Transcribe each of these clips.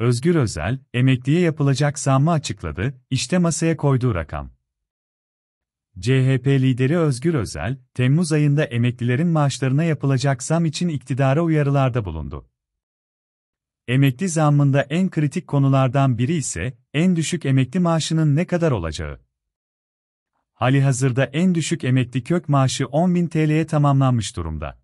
Özgür Özel, emekliye yapılacak zammı açıkladı, işte masaya koyduğu rakam. CHP lideri Özgür Özel, Temmuz ayında emeklilerin maaşlarına yapılacak zam için iktidara uyarılarda bulundu. Emekli zammında en kritik konulardan biri ise en düşük emekli maaşının ne kadar olacağı. Halihazırda en düşük emekli kök maaşı 10.000 TL'ye tamamlanmış durumda.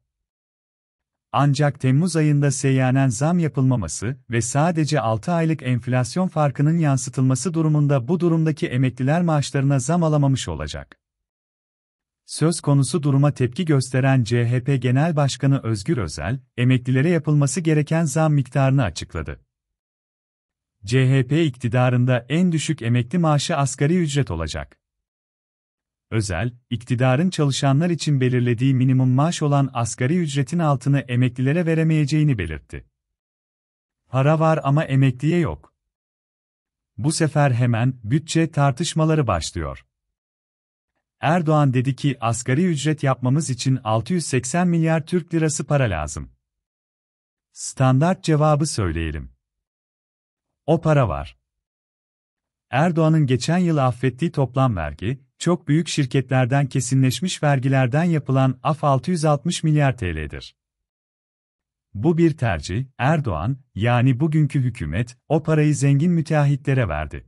Ancak Temmuz ayında seyyanen zam yapılmaması ve sadece 6 aylık enflasyon farkının yansıtılması durumunda bu durumdaki emekliler maaşlarına zam alamamış olacak. Söz konusu duruma tepki gösteren CHP Genel Başkanı Özgür Özel, emeklilere yapılması gereken zam miktarını açıkladı. CHP iktidarında en düşük emekli maaşı asgari ücret olacak özel, iktidarın çalışanlar için belirlediği minimum maaş olan asgari ücretin altını emeklilere veremeyeceğini belirtti. Para var ama emekliye yok. Bu sefer hemen bütçe tartışmaları başlıyor. Erdoğan dedi ki asgari ücret yapmamız için 680 milyar Türk lirası para lazım. Standart cevabı söyleyelim. O para var. Erdoğan'ın geçen yıl affettiği toplam vergi, çok büyük şirketlerden kesinleşmiş vergilerden yapılan af 660 milyar TL'dir. Bu bir tercih, Erdoğan, yani bugünkü hükümet, o parayı zengin müteahhitlere verdi.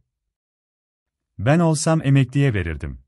Ben olsam emekliye verirdim.